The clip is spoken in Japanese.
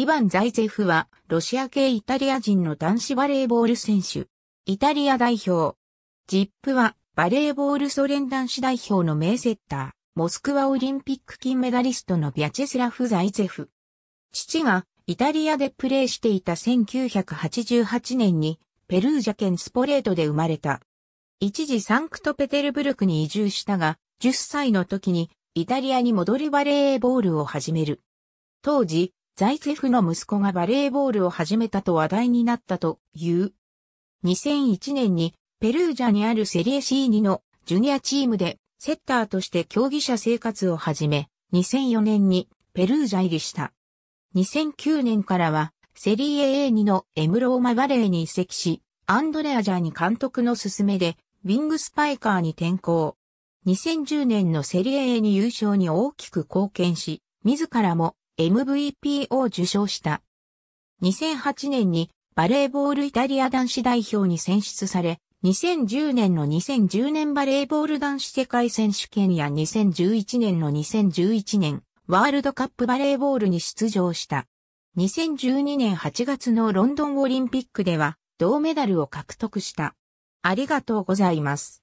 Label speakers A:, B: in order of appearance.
A: イバン・ザイゼフは、ロシア系イタリア人の男子バレーボール選手。イタリア代表。ジップは、バレーボールソ連男子代表の名セッター、モスクワオリンピック金メダリストのビャチェスラフ・ザイゼフ。父が、イタリアでプレーしていた1988年に、ペルージャ県スポレートで生まれた。一時サンクトペテルブルクに移住したが、10歳の時に、イタリアに戻りバレーボールを始める。当時、ザイツェフの息子がバレーボールを始めたと話題になったという。2001年にペルージャにあるセリエ C2 のジュニアチームでセッターとして競技者生活を始め、2004年にペルージャ入りした。2009年からはセリエ A2 のエムローマバレーに移籍し、アンドレアジャーに監督の勧めで、ウィングスパイカーに転向。2010年のセリエ A に優勝に大きく貢献し、自らも MVP を受賞した。2008年にバレーボールイタリア男子代表に選出され、2010年の2010年バレーボール男子世界選手権や2011年の2011年ワールドカップバレーボールに出場した。2012年8月のロンドンオリンピックでは銅メダルを獲得した。ありがとうございます。